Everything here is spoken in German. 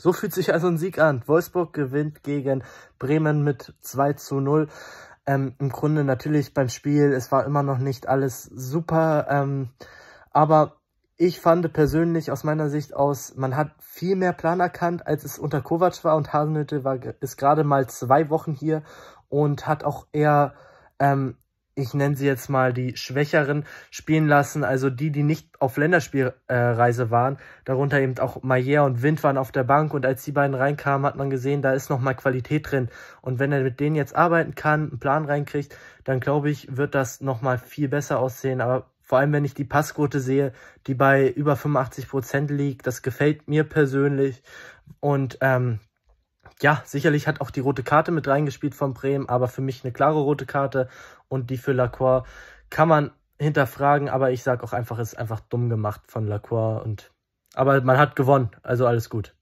So fühlt sich also ein Sieg an. Wolfsburg gewinnt gegen Bremen mit 2 zu 0. Ähm, Im Grunde natürlich beim Spiel, es war immer noch nicht alles super, ähm, aber ich fand persönlich aus meiner Sicht aus, man hat viel mehr Plan erkannt, als es unter Kovac war und Hasenhütte war, ist gerade mal zwei Wochen hier und hat auch eher ähm, ich nenne sie jetzt mal die Schwächeren, spielen lassen. Also die, die nicht auf Länderspielreise äh, waren. Darunter eben auch Maier und Wind waren auf der Bank. Und als die beiden reinkamen, hat man gesehen, da ist nochmal Qualität drin. Und wenn er mit denen jetzt arbeiten kann, einen Plan reinkriegt, dann glaube ich, wird das nochmal viel besser aussehen. Aber vor allem, wenn ich die Passquote sehe, die bei über 85 Prozent liegt, das gefällt mir persönlich. Und ähm, ja, sicherlich hat auch die rote Karte mit reingespielt von Bremen, aber für mich eine klare rote Karte und die für Lacroix kann man hinterfragen, aber ich sage auch einfach, ist einfach dumm gemacht von Lacroix und aber man hat gewonnen, also alles gut.